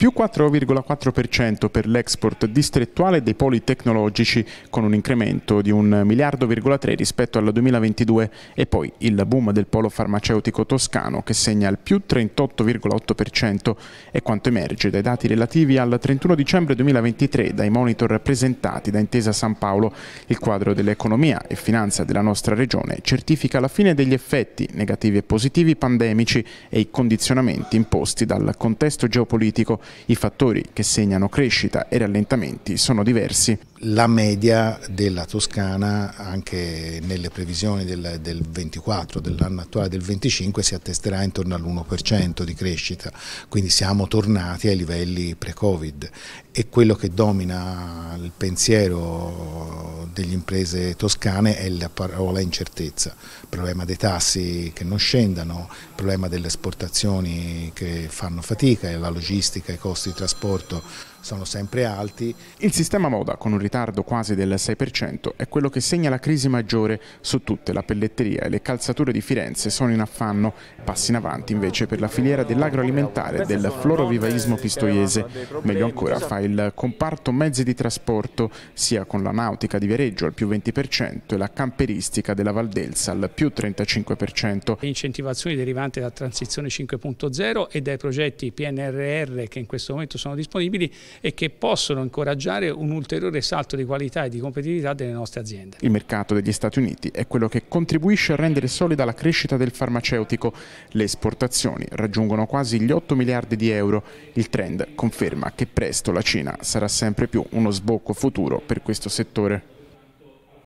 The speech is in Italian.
più 4,4% per l'export distrettuale dei poli tecnologici con un incremento di 1 miliardo,3 rispetto al 2022 e poi il boom del polo farmaceutico toscano che segna il più 38,8% è quanto emerge dai dati relativi al 31 dicembre 2023 dai monitor presentati da Intesa San Paolo. Il quadro dell'economia e finanza della nostra regione certifica la fine degli effetti negativi e positivi pandemici e i condizionamenti imposti dal contesto geopolitico i fattori che segnano crescita e rallentamenti sono diversi. La media della Toscana, anche nelle previsioni del, del 24, dell'anno attuale del 25, si attesterà intorno all'1% di crescita, quindi siamo tornati ai livelli pre-Covid e quello che domina il pensiero delle imprese toscane è la parola incertezza, problema dei tassi che non scendano, problema delle esportazioni che fanno fatica, la logistica, i costi di trasporto sono sempre alti. Il sistema moda, con un ritardo quasi del 6%, è quello che segna la crisi maggiore su tutte. La pelletteria e le calzature di Firenze sono in affanno. Passi in avanti invece per la filiera dell'agroalimentare e del florovivaismo pistoiese. Meglio ancora fa il comparto mezzi di trasporto, sia con la nautica di Verità campereggio al più 20% e la camperistica della Valdelsa al più 35%. Le incentivazioni derivanti dalla transizione 5.0 e dai progetti PNRR che in questo momento sono disponibili e che possono incoraggiare un ulteriore salto di qualità e di competitività delle nostre aziende. Il mercato degli Stati Uniti è quello che contribuisce a rendere solida la crescita del farmaceutico. Le esportazioni raggiungono quasi gli 8 miliardi di euro. Il trend conferma che presto la Cina sarà sempre più uno sbocco futuro per questo settore.